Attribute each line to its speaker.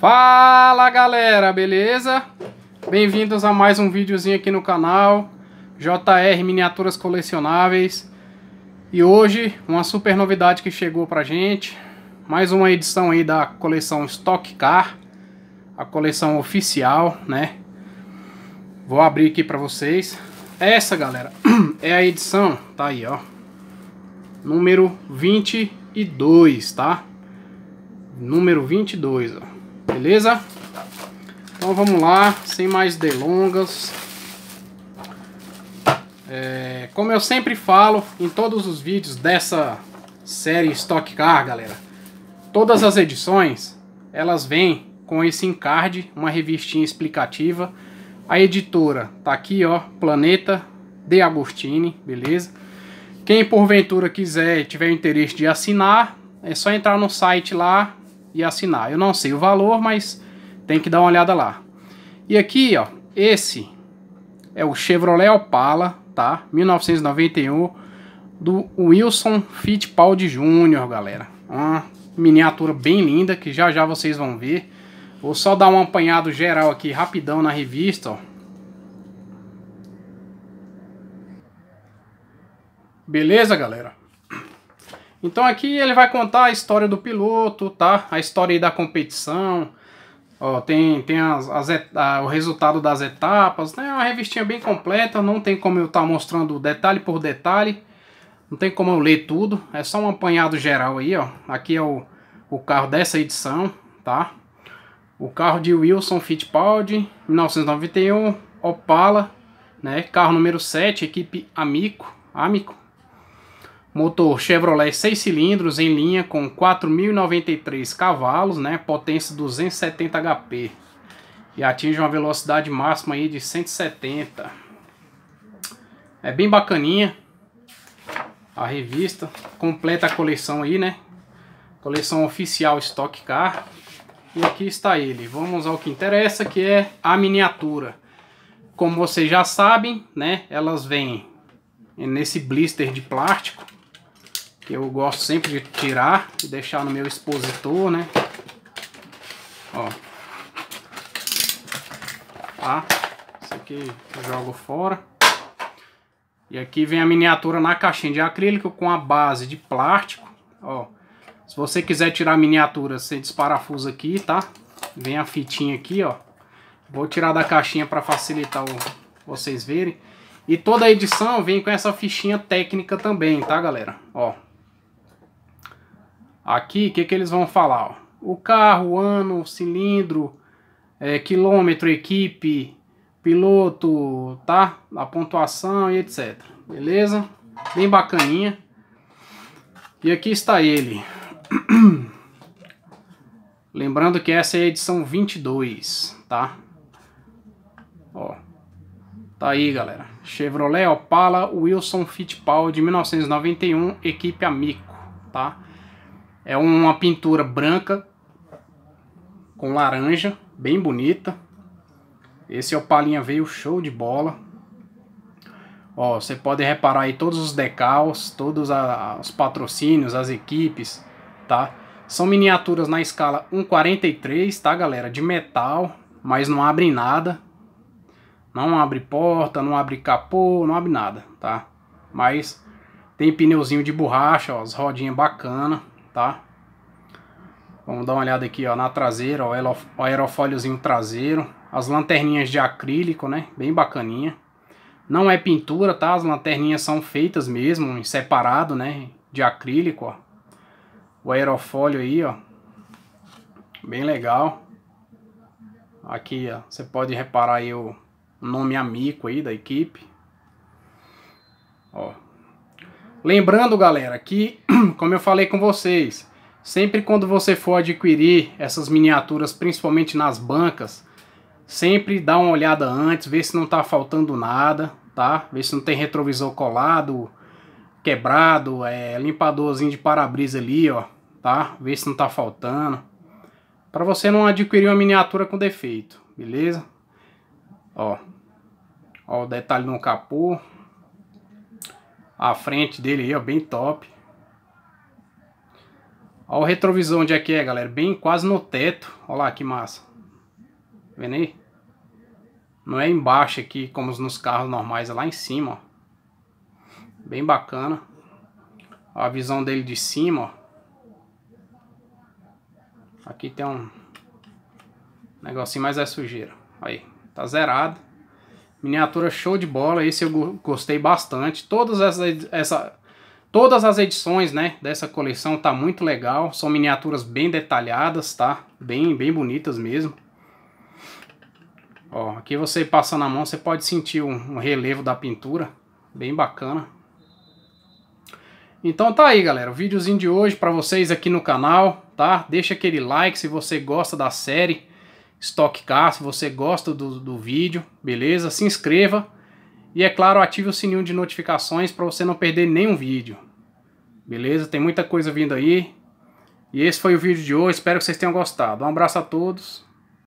Speaker 1: Fala galera, beleza? Bem-vindos a mais um videozinho aqui no canal JR Miniaturas Colecionáveis E hoje uma super novidade que chegou pra gente Mais uma edição aí da coleção Stock Car A coleção oficial, né? Vou abrir aqui pra vocês é Essa galera é a edição, tá aí ó Número 22, tá? Número 22, ó Beleza? Então vamos lá, sem mais delongas. É, como eu sempre falo em todos os vídeos dessa série Stock Car, galera, todas as edições elas vêm com esse encarte, uma revistinha explicativa. A editora tá aqui, ó, Planeta de Agostini, beleza? Quem porventura quiser, tiver interesse de assinar, é só entrar no site lá e assinar. Eu não sei o valor, mas tem que dar uma olhada lá. E aqui, ó, esse é o Chevrolet Opala, tá? 1991 do Wilson Fittipaldi Jr, galera. Uma miniatura bem linda que já já vocês vão ver. Vou só dar um apanhado geral aqui rapidão na revista, ó. Beleza, galera? Então aqui ele vai contar a história do piloto, tá? A história aí da competição. Ó, tem tem as, as a, o resultado das etapas, né? É uma revistinha bem completa, não tem como eu estar tá mostrando detalhe por detalhe. Não tem como eu ler tudo, é só um apanhado geral aí, ó. Aqui é o, o carro dessa edição, tá? O carro de Wilson Fittipaldi, 1991, Opala, né? Carro número 7, equipe Amico, Amico, Motor Chevrolet 6 cilindros em linha com 4.093 cavalos, né? potência 270 HP. E atinge uma velocidade máxima aí de 170. É bem bacaninha a revista. Completa a coleção aí, né? Coleção oficial Stock Car. E aqui está ele. Vamos ao que interessa, que é a miniatura. Como vocês já sabem, né? Elas vêm nesse blister de plástico que eu gosto sempre de tirar e deixar no meu expositor, né? Ó. Tá? Isso aqui eu jogo fora. E aqui vem a miniatura na caixinha de acrílico com a base de plástico, ó. Se você quiser tirar a miniatura, você desparafusa aqui, tá? Vem a fitinha aqui, ó. Vou tirar da caixinha para facilitar o, vocês verem. E toda a edição vem com essa fichinha técnica também, tá, galera? Ó, Aqui, o que, que eles vão falar? O carro, o ano, o cilindro, é, quilômetro, equipe, piloto, tá? A pontuação e etc. Beleza? Bem bacaninha. E aqui está ele. Lembrando que essa é a edição 22, tá? Ó. Tá aí, galera. Chevrolet Opala Wilson Fittipaldi, 1991, equipe Amico, tá? É uma pintura branca com laranja, bem bonita. Esse é o Palhinha Veio show de bola. Ó, você pode reparar aí todos os decals, todos a, os patrocínios, as equipes, tá? São miniaturas na escala 1,43, tá galera? De metal, mas não abre nada. Não abre porta, não abre capô, não abre nada, tá? Mas tem pneuzinho de borracha, ó, as rodinhas bacana tá? Vamos dar uma olhada aqui, ó, na traseira, ó, o aerofóliozinho traseiro, as lanterninhas de acrílico, né? Bem bacaninha. Não é pintura, tá? As lanterninhas são feitas mesmo, em separado, né? De acrílico, ó. O aerofólio aí, ó. Bem legal. Aqui, ó, você pode reparar aí o nome amigo aí da equipe. Ó, Lembrando, galera, que, como eu falei com vocês, sempre quando você for adquirir essas miniaturas, principalmente nas bancas, sempre dá uma olhada antes, vê se não está faltando nada, tá? Vê se não tem retrovisor colado, quebrado, é, limpadorzinho de para-brisa ali, ó, tá? Vê se não tá faltando. Para você não adquirir uma miniatura com defeito, beleza? Ó, ó o detalhe no capô, a frente dele aí, ó, bem top. Olha o retrovisor onde é que é, galera. Bem quase no teto. Olha lá que massa. Tá vendo aí? Não é embaixo aqui, como nos carros normais, é lá em cima, ó. Bem bacana. a visão dele de cima, ó. Aqui tem um negocinho, mas é sujeira. Aí, tá zerado. Miniatura show de bola, esse eu gostei bastante. Todas essas, essa, todas as edições, né, dessa coleção tá muito legal. São miniaturas bem detalhadas, tá? Bem, bem bonitas mesmo. Ó, aqui você passando a mão, você pode sentir um, um relevo da pintura, bem bacana. Então tá aí, galera, o videozinho de hoje para vocês aqui no canal, tá? Deixa aquele like se você gosta da série. Stock Car, se você gosta do, do vídeo, beleza? Se inscreva e, é claro, ative o sininho de notificações para você não perder nenhum vídeo. Beleza? Tem muita coisa vindo aí. E esse foi o vídeo de hoje, espero que vocês tenham gostado. Um abraço a todos.